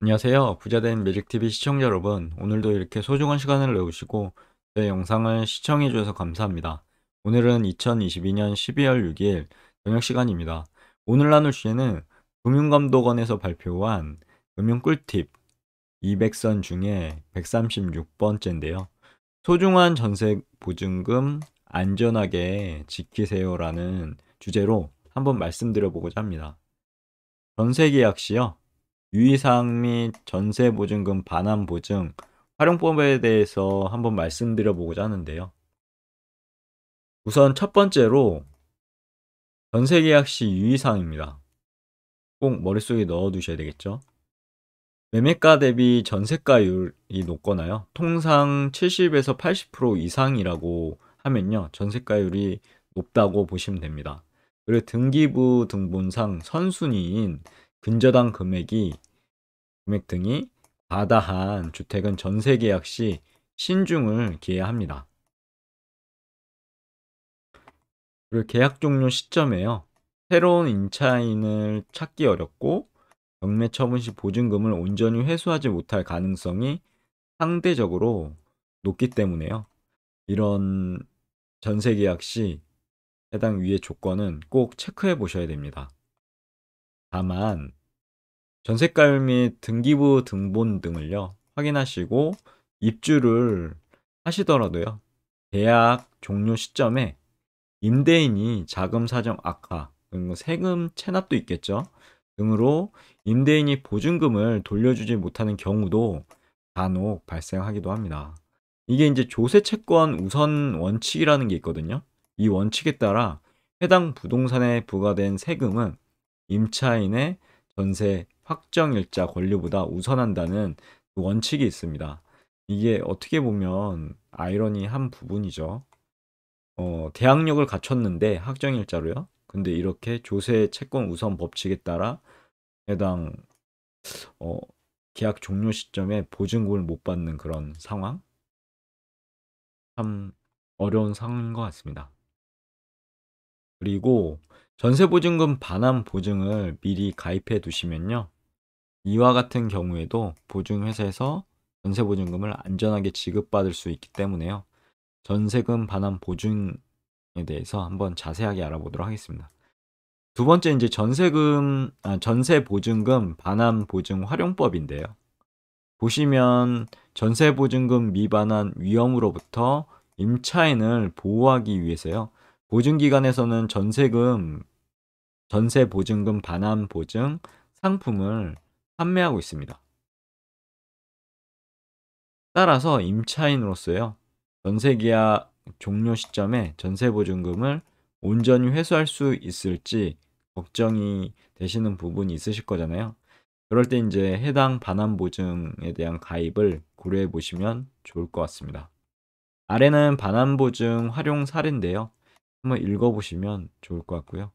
안녕하세요. 부자된 매직TV 시청자 여러분, 오늘도 이렇게 소중한 시간을 내오시고 제 영상을 시청해주셔서 감사합니다. 오늘은 2022년 12월 6일 저녁 시간입니다. 오늘 나눌 주제는 금융감독원에서 발표한 금융 꿀팁 200선 중에 136번째인데요. 소중한 전세 보증금 안전하게 지키세요라는 주제로 한번 말씀드려보고자 합니다. 전세 계약 시요. 유의사항 및 전세보증금 반환보증 활용법에 대해서 한번 말씀드려 보고자 하는데요. 우선 첫 번째로 전세계약 시 유의사항입니다. 꼭 머릿속에 넣어두셔야 되겠죠. 매매가 대비 전세가율이 높거나요. 통상 70에서 80% 이상이라고 하면요. 전세가율이 높다고 보시면 됩니다. 그리고 등기부 등본상 선순위인 근저당 금액이 금액 등이 과다한 주택은 전세 계약 시 신중을 기해야 합니다. 그리고 계약 종료 시점에요. 새로운 임차인을 찾기 어렵고 경매 처분 시 보증금을 온전히 회수하지 못할 가능성이 상대적으로 높기 때문에요. 이런 전세 계약 시 해당 위의 조건은 꼭 체크해 보셔야 됩니다. 다만 전세가율 및 등기부 등본 등을요 확인하시고 입주를 하시더라도요 계약 종료 시점에 임대인이 자금 사정 악화 그리고 세금 체납도 있겠죠 등으로 임대인이 보증금을 돌려주지 못하는 경우도 간혹 발생하기도 합니다 이게 이제 조세 채권 우선 원칙이라는 게 있거든요 이 원칙에 따라 해당 부동산에 부과된 세금은 임차인의 전세 확정일자 권리보다 우선한다는 원칙이 있습니다. 이게 어떻게 보면 아이러니한 부분이죠. 어, 대항력을 갖췄는데 확정일자로요. 근데 이렇게 조세 채권 우선 법칙에 따라 해당 어, 계약 종료 시점에 보증금을 못 받는 그런 상황 참 어려운 상황인 것 같습니다. 그리고 전세 보증금 반환 보증을 미리 가입해 두시면요. 이와 같은 경우에도 보증회사에서 전세보증금을 안전하게 지급받을 수 있기 때문에요. 전세금 반환 보증에 대해서 한번 자세하게 알아보도록 하겠습니다. 두 번째 이제 전세금 아, 전세 보증금 반환 보증 활용법인데요. 보시면 전세 보증금 미반환 위험으로부터 임차인을 보호하기 위해서요. 보증기관에서는 전세금 전세 보증금 반환 보증 상품을 판매하고 있습니다. 따라서 임차인으로서요. 전세계약 종료 시점에 전세보증금을 온전히 회수할 수 있을지 걱정이 되시는 부분이 있으실 거잖아요. 그럴 때 이제 해당 반환 보증에 대한 가입을 고려해 보시면 좋을 것 같습니다. 아래는 반환 보증 활용 사례인데요. 한번 읽어 보시면 좋을 것 같고요.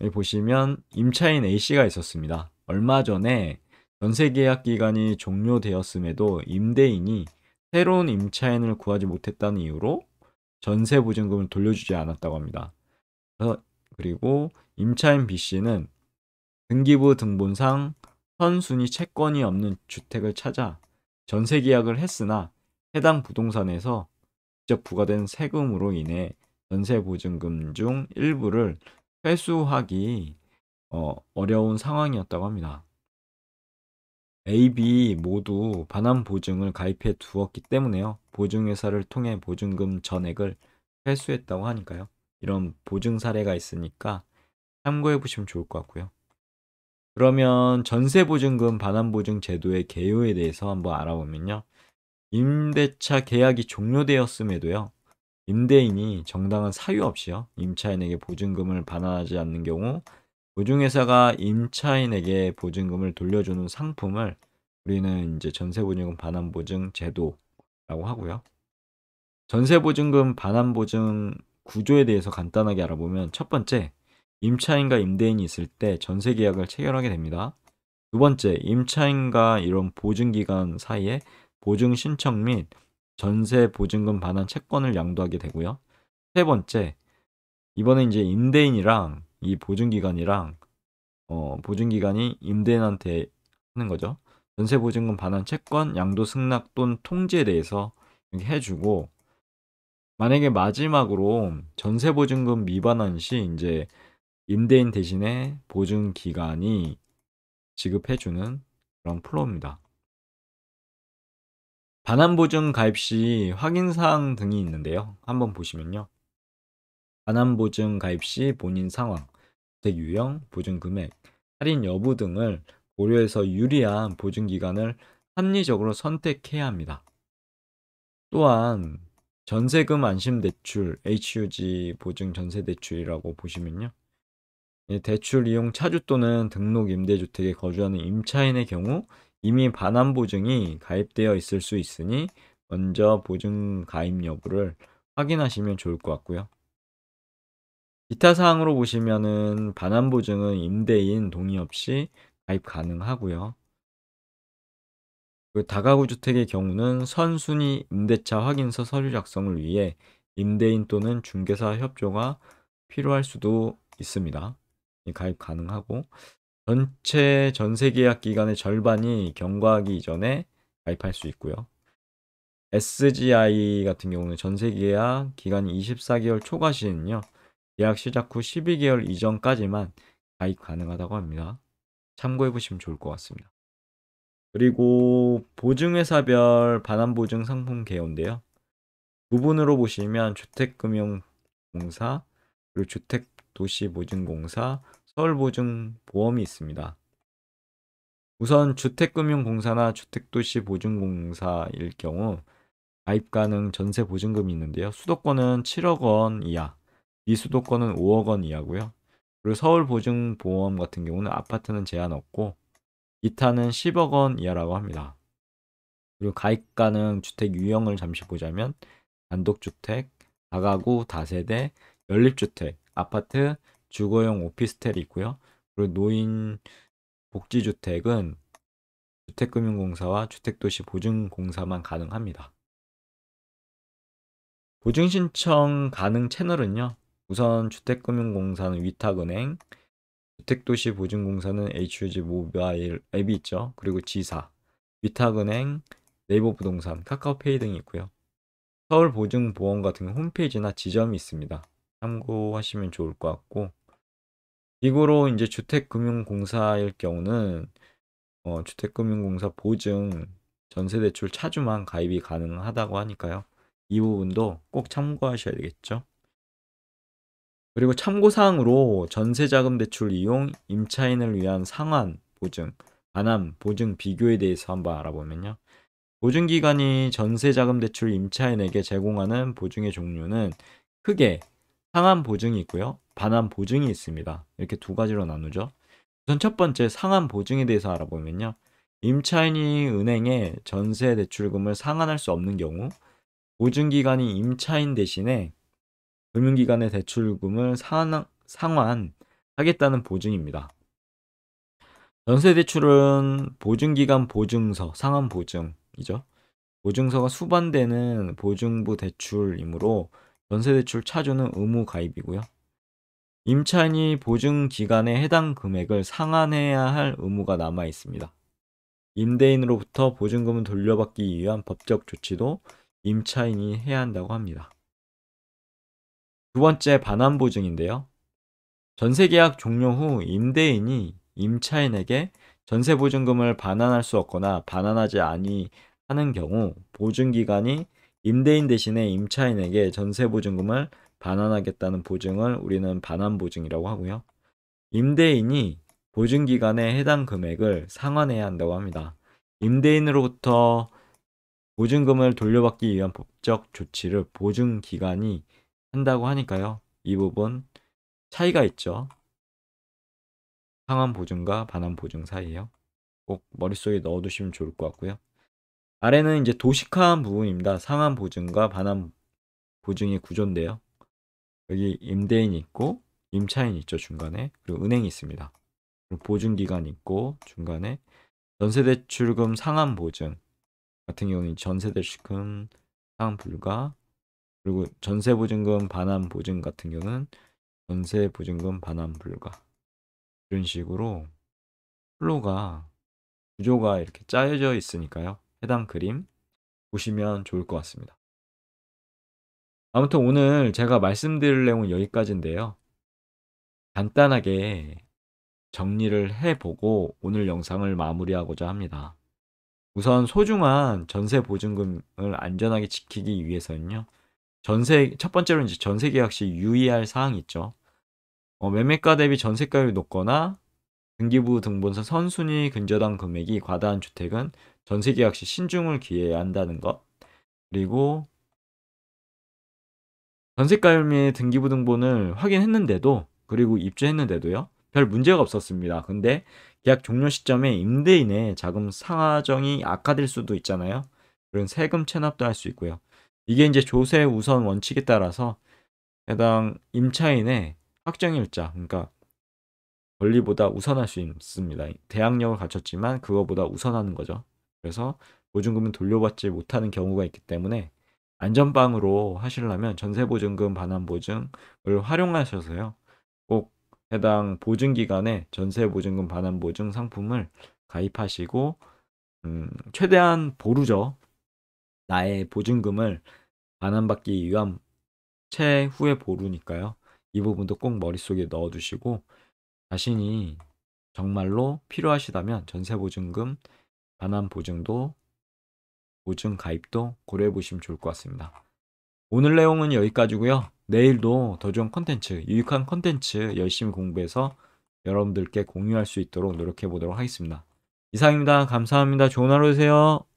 여기 보시면 임차인 A씨가 있었습니다. 얼마 전에 전세 계약 기간이 종료되었음에도 임대인이 새로운 임차인을 구하지 못했다는 이유로 전세 보증금을 돌려주지 않았다고 합니다. 그리고 임차인 B씨는 등기부 등본상 선순위 채권이 없는 주택을 찾아 전세 계약을 했으나 해당 부동산에서 직접 부과된 세금으로 인해 전세 보증금 중 일부를 회수하기 어, 어려운 상황이었다고 합니다. A, B 모두 반환 보증을 가입해 두었기 때문에요. 보증회사를 통해 보증금 전액을 회수했다고 하니까요. 이런 보증 사례가 있으니까 참고해 보시면 좋을 것 같고요. 그러면 전세 보증금 반환 보증 제도의 개요에 대해서 한번 알아보면요. 임대차 계약이 종료되었음에도요. 임대인이 정당한 사유 없이요 임차인에게 보증금을 반환하지 않는 경우 보증회사가 임차인에게 보증금을 돌려주는 상품을 우리는 이제 전세보증금 반환보증 제도라고 하고요. 전세보증금 반환보증 구조에 대해서 간단하게 알아보면 첫 번째, 임차인과 임대인이 있을 때 전세 계약을 체결하게 됩니다. 두 번째, 임차인과 이런 보증기관 사이에 보증 신청 및 전세 보증금 반환 채권을 양도하게 되고요. 세 번째, 이번에 이제 임대인이랑 이 보증기간이랑 어, 보증기간이 임대인한테 하는 거죠. 전세 보증금 반환 채권 양도 승낙 또는 통지에 대해서 해주고 만약에 마지막으로 전세 보증금 미반환 시 이제 임대인 대신에 보증 기간이 지급해주는 그런 플로우입니다. 반환보증 가입 시 확인사항 등이 있는데요. 한번 보시면요. 반환보증 가입 시 본인 상황, 주택 유형, 보증 금액, 할인 여부 등을 고려해서 유리한 보증기간을 합리적으로 선택해야 합니다. 또한 전세금 안심대출, HUG 보증 전세대출이라고 보시면요. 예, 대출 이용 차주 또는 등록 임대주택에 거주하는 임차인의 경우 이미 반환 보증이 가입되어 있을 수 있으니 먼저 보증 가입 여부를 확인하시면 좋을 것 같고요. 기타 사항으로 보시면은 반환 보증은 임대인 동의 없이 가입 가능하고요. 그 다가구 주택의 경우는 선순위 임대차 확인서 서류 작성을 위해 임대인 또는 중개사 협조가 필요할 수도 있습니다. 예, 가입 가능하고 전체 전세 계약 기간의 절반이 경과하기 이전에 가입할 수 있고요. SGI 같은 경우는 전세 계약 기간이 24개월 초과 시에는요. 계약 시작 후 12개월 이전까지만 가입 가능하다고 합니다. 참고해 보시면 좋을 것 같습니다. 그리고 보증회사별 반환보증 상품 개요인데요. 구분으로 보시면 주택금융공사, 그리고 주택도시보증공사, 서울보증보험이 있습니다. 우선 주택금융공사나 주택도시보증공사일 경우 가입 가능 전세 보증금이 있는데요. 수도권은 7억 원 이하, 미수도권은 5억 원 이하고요. 그리고 서울보증보험 같은 경우는 아파트는 제한 없고 이타는 10억 원 이하라고 합니다. 그리고 가입 가능 주택 유형을 잠시 보자면 단독주택, 다가구, 다세대, 연립주택, 아파트, 주거용 오피스텔이 있고요. 그리고 노인 복지주택은 주택금융공사와 주택도시보증공사만 가능합니다. 보증신청 가능 채널은요. 우선 주택금융공사는 위탁은행, 주택도시보증공사는 HUG 모바일 앱이 있죠. 그리고 지사, 위탁은행, 네이버 부동산, 카카오페이 등이 있고요. 서울보증보험 같은 홈페이지나 지점이 있습니다. 참고하시면 좋을 것 같고 이거로 이제 주택금융공사일 경우는 어, 주택금융공사 보증 전세대출 차주만 가입이 가능하다고 하니까요. 이 부분도 꼭 참고하셔야 되겠죠. 그리고 참고사항으로 전세자금대출 이용 임차인을 위한 상환 보증, 반환 보증 비교에 대해서 한번 알아보면요. 보증기관이 전세자금대출 임차인에게 제공하는 보증의 종류는 크게 상환 보증이 있고요. 반환 보증이 있습니다. 이렇게 두 가지로 나누죠. 우선 첫 번째 상환 보증에 대해서 알아보면요. 임차인이 은행에 전세 대출금을 상환할 수 없는 경우 보증기간이 임차인 대신에 금융기관의 대출금을 상환, 상환하겠다는 보증입니다. 전세 대출은 보증기간 보증서, 상환 보증이죠. 보증서가 수반되는 보증부 대출이므로 전세 대출 차주는 의무 가입이고요. 임차인이 보증 기간에 해당 금액을 상환해야 할 의무가 남아 있습니다. 임대인으로부터 보증금을 돌려받기 위한 법적 조치도 임차인이 해야 한다고 합니다. 두 번째 반환 보증인데요. 전세 계약 종료 후 임대인이 임차인에게 전세 보증금을 반환할 수 없거나 반환하지 아니하는 경우 보증 기간이 임대인 대신에 임차인에게 전세 보증금을 반환하겠다는 보증을 우리는 반환 보증이라고 하고요. 임대인이 보증 기간에 해당 금액을 상환해야 한다고 합니다. 임대인으로부터 보증금을 돌려받기 위한 법적 조치를 보증 기간이 한다고 하니까요. 이 부분 차이가 있죠. 상환 보증과 반환 보증 사이에요. 꼭 머릿속에 넣어두시면 좋을 것 같고요. 아래는 이제 도식화한 부분입니다. 상환 보증과 반환 보증의 구조인데요. 여기 임대인이 있고 임차인 있죠 중간에 그리고 은행이 있습니다 그리고 보증기간 있고 중간에 전세대출금 상한 보증 같은 경우는 전세대출금 상한 불가 그리고 전세보증금 반환 보증 같은 경우는 전세보증금 반환 불가 이런 식으로 플로가 구조가 이렇게 짜여져 있으니까요 해당 그림 보시면 좋을 것 같습니다 아무튼 오늘 제가 말씀드릴 내용은 여기까지인데요. 간단하게 정리를 해보고 오늘 영상을 마무리하고자 합니다. 우선 소중한 전세 보증금을 안전하게 지키기 위해서는요. 전세 첫 번째로 이제 전세 계약 시 유의할 사항이 있죠. 어, 매매가 대비 전세가율이 높거나 등기부 등본서 선순위 근저당 금액이 과다한 주택은 전세 계약 시 신중을 기해야 한다는 것. 그리고 전세가율 및 등기부등본을 확인했는데도 그리고 입주했는데도요. 별 문제가 없었습니다. 근데 계약 종료 시점에 임대인의 자금 상하정이 악화될 수도 있잖아요. 그런 세금 체납도 할 수 있고요. 이게 이제 조세 우선 원칙에 따라서 해당 임차인의 확정일자, 그러니까 권리보다 우선할 수 있습니다. 대항력을 갖췄지만 그거보다 우선하는 거죠. 그래서 보증금은 돌려받지 못하는 경우가 있기 때문에 안전빵으로 하시려면 전세보증금 반환보증을 활용하셔서요. 꼭 해당 보증기간에 전세보증금 반환보증 상품을 가입하시고 음, 최대한 보루죠. 나의 보증금을 반환받기 위한 최후의 보루니까요. 이 부분도 꼭 머릿속에 넣어두시고 자신이 정말로 필요하시다면 전세보증금 반환 보증도 보증 가입도 고려해 보시면 좋을 것 같습니다. 오늘 내용은 여기까지고요. 내일도 더 좋은 컨텐츠, 유익한 컨텐츠 열심히 공부해서 여러분들께 공유할 수 있도록 노력해 보도록 하겠습니다. 이상입니다. 감사합니다. 좋은 하루 되세요.